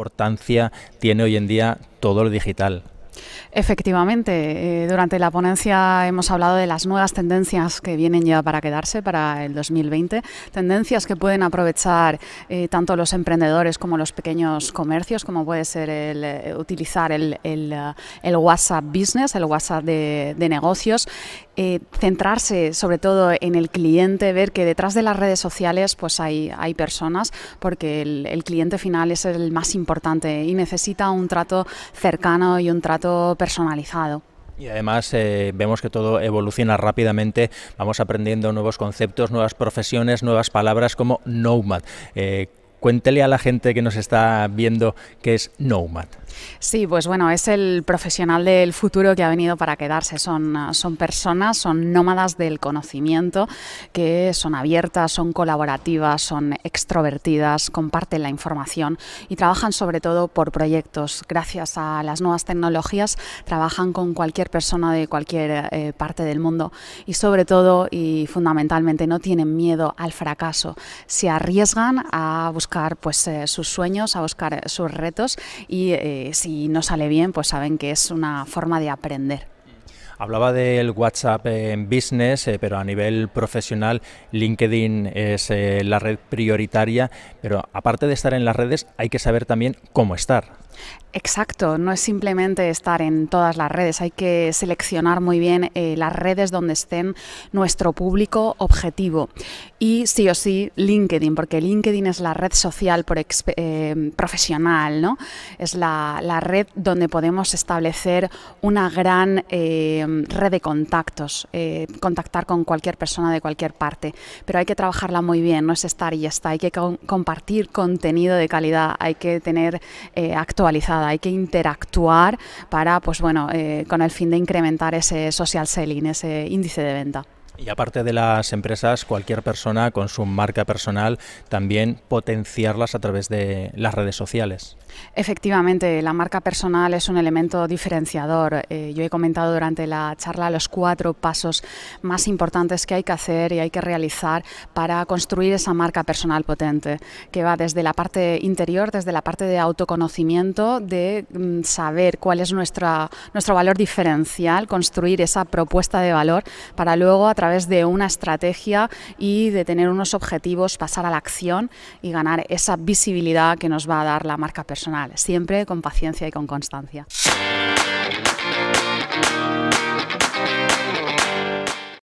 importancia tiene hoy en día todo lo digital. Efectivamente, eh, durante la ponencia hemos hablado de las nuevas tendencias que vienen ya para quedarse para el 2020, tendencias que pueden aprovechar eh, tanto los emprendedores como los pequeños comercios, como puede ser el, eh, utilizar el, WhatsApp Business, el WhatsApp de, negocios, centrarse sobre todo en el cliente, ver que detrás de las redes sociales pues hay, hay personas, porque el cliente final es el más importante y necesita un trato cercano y un trato personalizado. Y además eh, vemos que todo evoluciona rápidamente, vamos aprendiendo nuevos conceptos, nuevas profesiones, nuevas palabras como nomad. Eh, Cuéntele a la gente que nos está viendo que es Nomad. Sí, pues bueno, es el profesional del futuro que ha venido para quedarse. Son, son personas, son nómadas del conocimiento, que son abiertas, son colaborativas, son extrovertidas, comparten la información y trabajan sobre todo por proyectos. Gracias a las nuevas tecnologías trabajan con cualquier persona de cualquier eh, parte del mundo y sobre todo y fundamentalmente no tienen miedo al fracaso. Se arriesgan a buscar buscar pues, eh, sus sueños, a buscar eh, sus retos y eh, si no sale bien, pues saben que es una forma de aprender. Hablaba del WhatsApp en business, eh, pero a nivel profesional LinkedIn es eh, la red prioritaria, pero aparte de estar en las redes hay que saber también cómo estar. Exacto, no es simplemente estar en todas las redes, hay que seleccionar muy bien eh, las redes donde estén nuestro público objetivo. Y sí o sí, LinkedIn, porque LinkedIn es la red social por profesional, ¿no? Es la, red donde podemos establecer una gran Em, red de contactos, eh, contactar con cualquier persona de cualquier parte, pero hay que trabajarla muy bien, no es estar y ya está, hay que compartir contenido de calidad, hay que tener eh, actualizada, hay que interactuar para, pues bueno, eh, con el fin de incrementar ese social selling, ese índice de venta. Y aparte de las empresas, cualquier persona con su marca personal también potenciarlas a través de las redes sociales. Efectivamente, la marca personal es un elemento diferenciador. Eh, yo he comentado durante la charla los cuatro pasos más importantes que hay que hacer y hay que realizar para construir esa marca personal potente, que va desde la parte interior, desde la parte de autoconocimiento, de mm, saber cuál es nuestra, nuestro valor diferencial, construir esa propuesta de valor para luego a través de una estrategia y de tener unos objetivos, pasar a la acción y ganar esa visibilidad que nos va a dar la marca personal, siempre con paciencia y con constancia.